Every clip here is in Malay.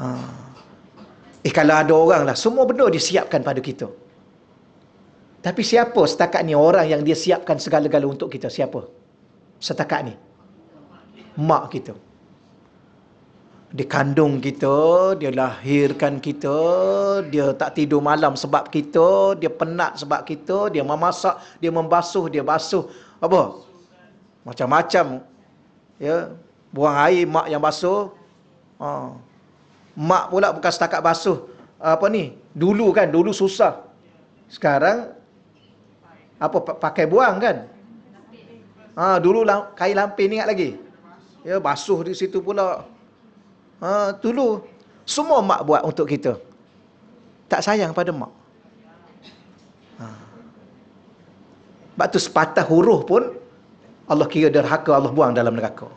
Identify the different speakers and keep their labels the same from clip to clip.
Speaker 1: Ha. Eh kalau ada orang lah, semua benda dia siapkan pada kita. Tapi siapa setakat ni orang yang dia siapkan segala-gala untuk kita? Siapa? Setakat ni. Mak kita. Dia kandung kita, dia lahirkan kita, dia tak tidur malam sebab kita, dia penat sebab kita, dia memasak, dia membasuh, dia basuh. Apa? Macam-macam. Ya, buang air mak yang basuh. Ha mak pula bukan setakat basuh apa ni dulu kan dulu susah sekarang apa pakai buang kan ha dulu lah, kain lampin ingat lagi ya basuh di situ pula ha dulu semua mak buat untuk kita tak sayang pada mak ha tu sepatah huruf pun Allah kira derhaka Allah buang dalam neraka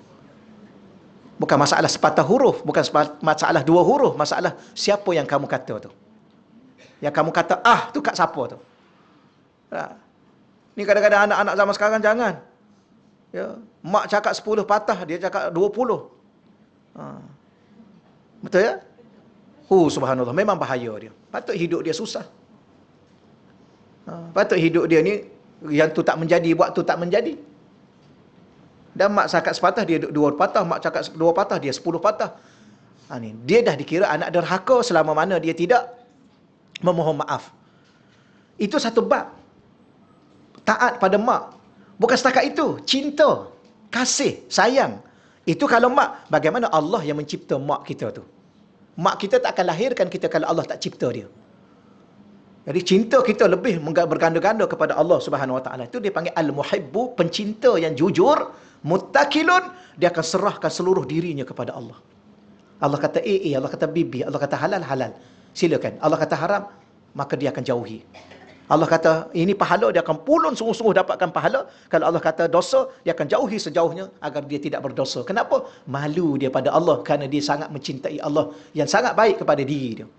Speaker 1: Bukan masalah sepatah huruf, bukan masalah dua huruf, masalah siapa yang kamu kata tu. Yang kamu kata ah tu kat siapa tu. Ha. Ni kadang-kadang anak-anak zaman sekarang jangan. Ya, mak cakap sepuluh patah, dia cakap 20. Ha. Betul ya? Hu uh, subhanallah, memang bahaya dia. Patut hidup dia susah. Ha. patut hidup dia ni yang tu tak menjadi buat tu tak menjadi. Dan mak cakap sepatah dia dua patah, mak cakap dua patah dia sepuluh patah. Ha, ni. Dia dah dikira anak derhaka selama mana dia tidak memohon maaf. Itu satu bab. Taat pada mak. Bukan setakat itu. Cinta. Kasih. Sayang. Itu kalau mak. Bagaimana Allah yang mencipta mak kita tu. Mak kita tak akan lahirkan kita kalau Allah tak cipta dia. Jadi cinta kita lebih berganda-ganda kepada Allah Subhanahu Wa Taala. Itu dia panggil al-muhibbu, pencinta yang jujur, mutakilun, dia akan serahkan seluruh dirinya kepada Allah. Allah kata eh, eh. Allah kata bibi, Allah kata halal, halal. Silakan. Allah kata haram, maka dia akan jauhi. Allah kata ini pahala dia akan pulun sungguh-sungguh dapatkan pahala. Kalau Allah kata dosa, dia akan jauhi sejauhnya agar dia tidak berdosa. Kenapa? Malu dia pada Allah kerana dia sangat mencintai Allah yang sangat baik kepada diri dia.